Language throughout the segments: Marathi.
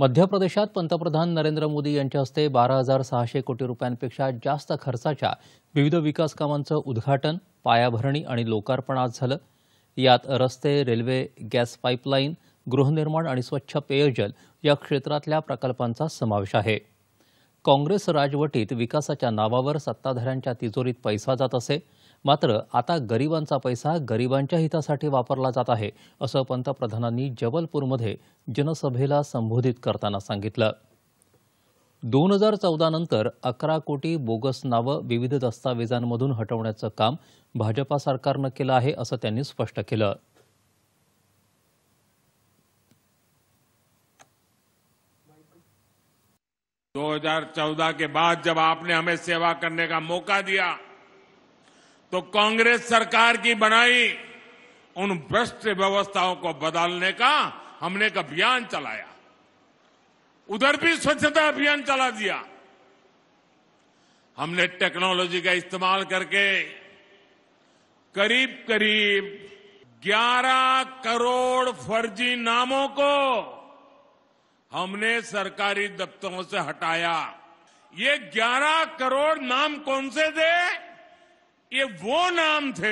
मध्य प्रदेशात पंतप्रधान नरेंद्र मोदी यांच्या हस्ते बारा हजार सहाशे कोटी रुपयांपेक्षा जास्त खर्चाच्या विविध विकास कामांचं उद्घाटन पायाभरणी आणि लोकार्पण आज झालं यात रस्ते रेल्वे गॅस पाईपलाईन गृहनिर्माण आणि स्वच्छ पेयजल या क्षेत्रातल्या प्रकल्पांचा समावेश आहे काँग्रेस राजवटीत विकासाच्या नावावर सत्ताधाऱ्यांच्या तिजोरीत पैसा जात असे मात्र आता गरिबांचा पैसा गरिबांच्या हितासाठी वापरला जात आहे असं पंतप्रधानांनी जबलपूरमध्ये जनसभेला संबोधित करताना सांगितलं दोन हजार चौदा नंतर अकरा कोटी बोगस नावं विविध दस्तावेजांमधून हटवण्याचं काम भाजपा सरकारनं केलं आहे असं त्यांनी स्पष्ट केलं दो हजार चौदा के बाद जब आपने हमें सेवा करने का मौका दिया तो कांग्रेस सरकार की बनाई उन भ्रष्ट व्यवस्थाओं को बदलने का हमने एक अभियान चलाया उधर भी स्वच्छता अभियान चला दिया हमने टेक्नोलॉजी का इस्तेमाल करके करीब करीब 11 करोड़ फर्जी नामों को हमने सरकारी दफ्तरों से हटाया ये 11 करोड़ नाम कौन से थे ये वो नाम थे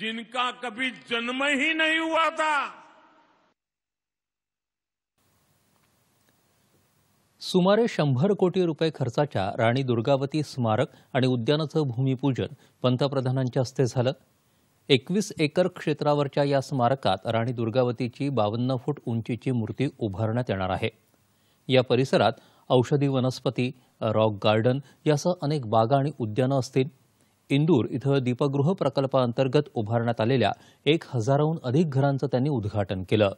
जिनका कभी जन्म ही नहीं हुआ था सुमारे शंभर कोटी रुपये खर्चाच्या राणी दुर्गावती स्मारक आणि उद्यानाचं भूमिपूजन पंतप्रधानांच्या हस्ते झालं एकवीस एकर क्षेत्रावरच्या या स्मारकात राणी दुर्गावतीची बावन्न फूट उंचीची मूर्ती उभारण्यात येणार आहे या परिसरात औषधी वनस्पती रॉक गार्डन यासह अनेक बागा आणि उद्यानं असतील इंदूर इथं दीपगृह प्रकल्पाअंतर्गत उभारण्यात आलेल्या एक हजाराहून अधिक घरांचं त्यांनी उद्घाटन केलं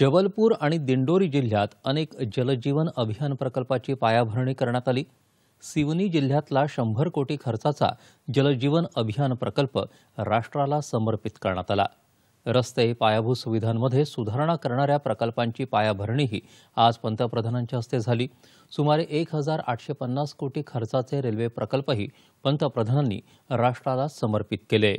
जबलपूर आणि दिंडोरी जिल्ह्यात अनेक जलजीवन अभियान प्रकल्पाची पायाभरणी करण्यात आली सिवनी जिल्ह्यातला शंभर कोटी खर्चाचा जलजीवन अभियान प्रकल्प राष्ट्राला समर्पित करण्यात आला रस्ते पायाभूत सुविधांमध्ये सुधारणा करणाऱ्या प्रकल्पांची पायाभरणीही आज पंतप्रधानांच्या हस्ते झाली सुमारे एक हजार आठशे पन्नास कोटी खर्चाचे रेल्वे प्रकल्पही पंतप्रधानांनी राष्ट्राला समर्पित केले